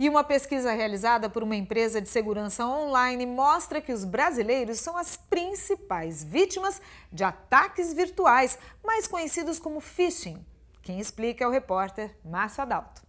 E uma pesquisa realizada por uma empresa de segurança online mostra que os brasileiros são as principais vítimas de ataques virtuais, mais conhecidos como phishing. Quem explica é o repórter Márcio Adalto.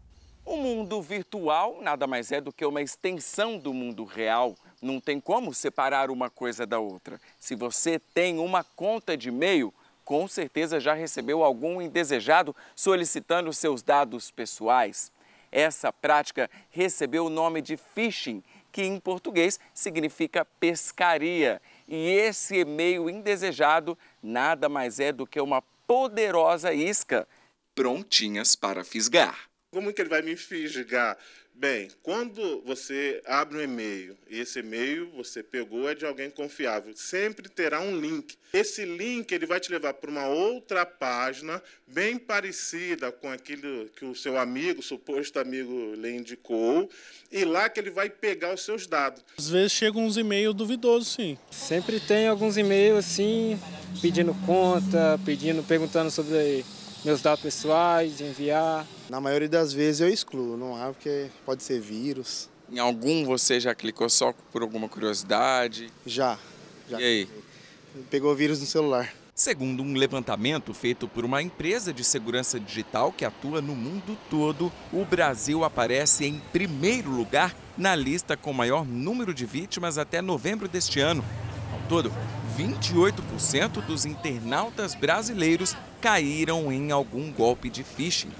O mundo virtual nada mais é do que uma extensão do mundo real. Não tem como separar uma coisa da outra. Se você tem uma conta de e-mail, com certeza já recebeu algum indesejado solicitando seus dados pessoais. Essa prática recebeu o nome de phishing, que em português significa pescaria. E esse e-mail indesejado nada mais é do que uma poderosa isca, prontinhas para fisgar. Como que ele vai me fisgar? Bem, quando você abre um e-mail, e esse e-mail você pegou é de alguém confiável, sempre terá um link. Esse link ele vai te levar para uma outra página bem parecida com aquilo que o seu amigo, suposto amigo, lhe indicou, e lá que ele vai pegar os seus dados. Às vezes chegam uns e-mails duvidosos, sim. Sempre tem alguns e-mails assim, pedindo conta, pedindo, perguntando sobre meus dados pessoais, enviar. Na maioria das vezes eu excluo, não há porque pode ser vírus. Em algum você já clicou só por alguma curiosidade? Já. já e aí? Pegou vírus no celular. Segundo um levantamento feito por uma empresa de segurança digital que atua no mundo todo, o Brasil aparece em primeiro lugar na lista com maior número de vítimas até novembro deste ano. Ao todo, 28% dos internautas brasileiros caíram em algum golpe de phishing.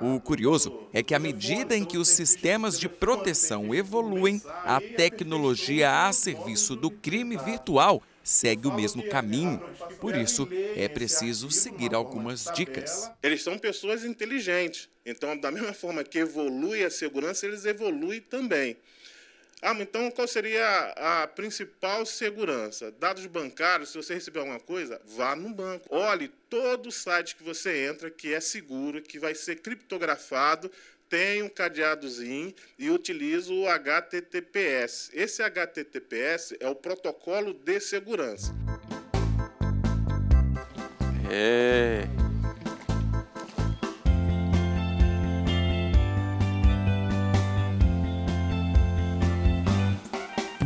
O curioso é que, à medida em que os sistemas de proteção evoluem, a tecnologia a serviço do crime virtual segue o mesmo caminho. Por isso, é preciso seguir algumas dicas. Eles são pessoas inteligentes, então, da mesma forma que evolui a segurança, eles evoluem também. Ah, então qual seria a principal segurança? Dados bancários, se você receber alguma coisa, vá no banco. Olhe todo o site que você entra, que é seguro, que vai ser criptografado, tem um cadeadozinho e utiliza o HTTPS. Esse HTTPS é o protocolo de segurança. É.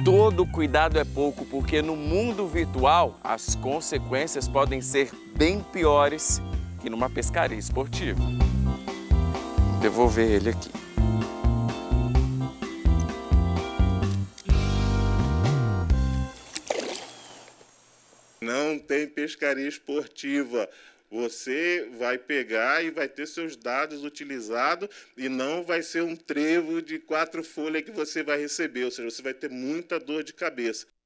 todo cuidado é pouco, porque no mundo virtual as consequências podem ser bem piores que numa pescaria esportiva. devolver ele aqui. Não tem pescaria esportiva. Você vai pegar e vai ter seus dados utilizados e não vai ser um trevo de quatro folhas que você vai receber, ou seja, você vai ter muita dor de cabeça.